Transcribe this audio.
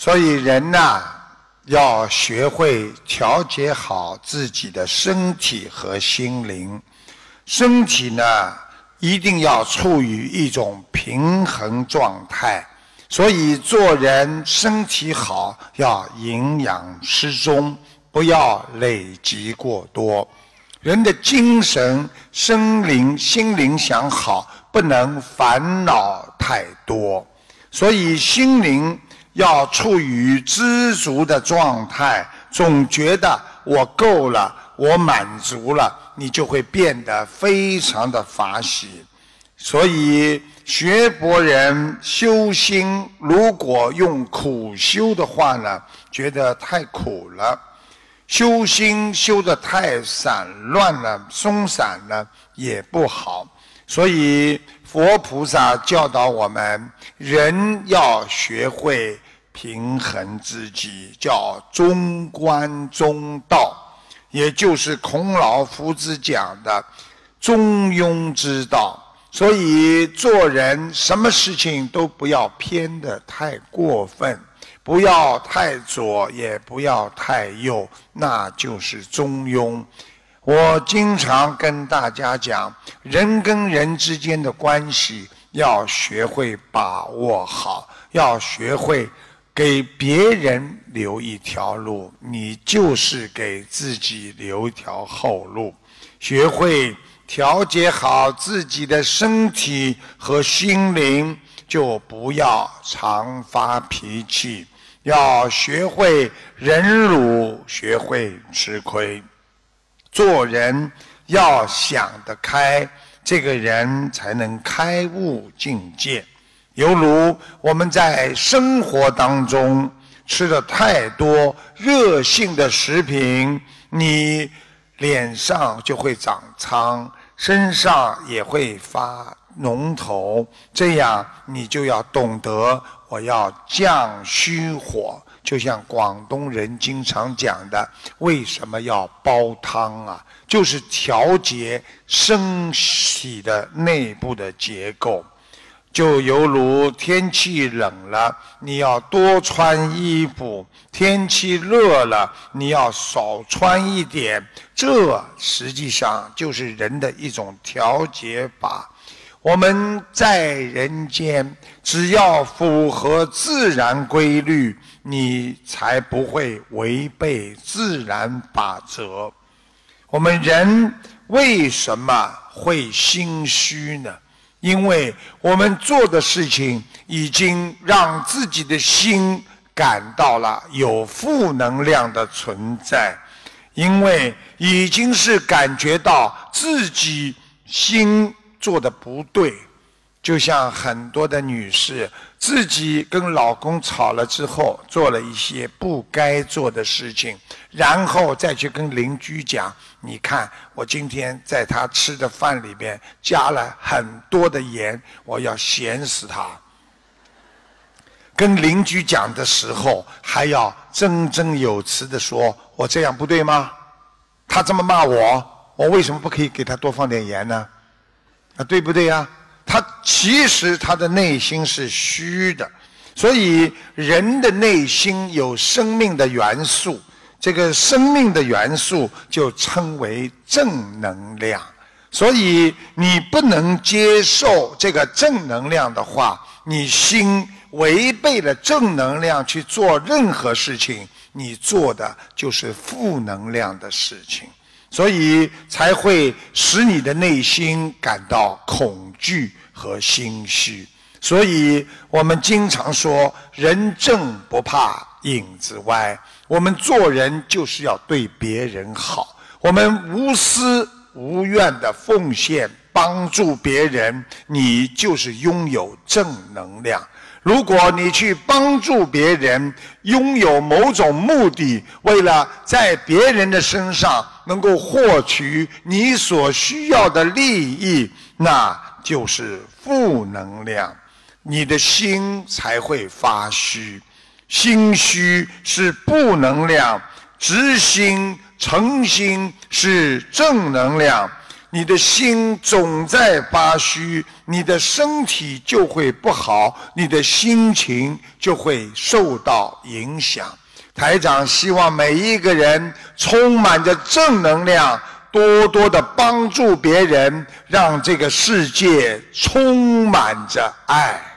所以人呐，要学会调节好自己的身体和心灵。身体呢，一定要处于一种平衡状态。所以做人，身体好要营养适中，不要累积过多。人的精神、身灵、心灵想好，不能烦恼太多。所以心灵。要处于知足的状态，总觉得我够了，我满足了，你就会变得非常的法喜。所以学佛人修心，如果用苦修的话呢，觉得太苦了；修心修得太散乱了、松散了也不好。所以，佛菩萨教导我们，人要学会平衡自己，叫中观中道，也就是孔老夫子讲的中庸之道。所以，做人什么事情都不要偏得太过分，不要太左，也不要太右，那就是中庸。我经常跟大家讲，人跟人之间的关系要学会把握好，要学会给别人留一条路，你就是给自己留一条后路。学会调节好自己的身体和心灵，就不要常发脾气，要学会忍辱，学会吃亏。做人要想得开，这个人才能开悟境界。犹如我们在生活当中吃的太多热性的食品，你脸上就会长疮，身上也会发。龙头，这样你就要懂得，我要降虚火，就像广东人经常讲的，为什么要煲汤啊？就是调节身体的内部的结构，就犹如天气冷了，你要多穿衣服；天气热了，你要少穿一点。这实际上就是人的一种调节法。我们在人间，只要符合自然规律，你才不会违背自然法则。我们人为什么会心虚呢？因为我们做的事情已经让自己的心感到了有负能量的存在，因为已经是感觉到自己心。做的不对，就像很多的女士自己跟老公吵了之后，做了一些不该做的事情，然后再去跟邻居讲：“你看，我今天在他吃的饭里边加了很多的盐，我要咸死他。”跟邻居讲的时候，还要振振有词的说：“我这样不对吗？他这么骂我，我为什么不可以给他多放点盐呢？”啊，对不对呀？他其实他的内心是虚的，所以人的内心有生命的元素，这个生命的元素就称为正能量。所以你不能接受这个正能量的话，你心违背了正能量去做任何事情，你做的就是负能量的事情。所以才会使你的内心感到恐惧和心虚。所以我们经常说，人正不怕影子歪。我们做人就是要对别人好，我们无私无怨的奉献帮助别人，你就是拥有正能量。如果你去帮助别人，拥有某种目的，为了在别人的身上能够获取你所需要的利益，那就是负能量，你的心才会发虚，心虚是负能量，直心诚心是正能量。你的心总在发虚，你的身体就会不好，你的心情就会受到影响。台长希望每一个人充满着正能量，多多的帮助别人，让这个世界充满着爱。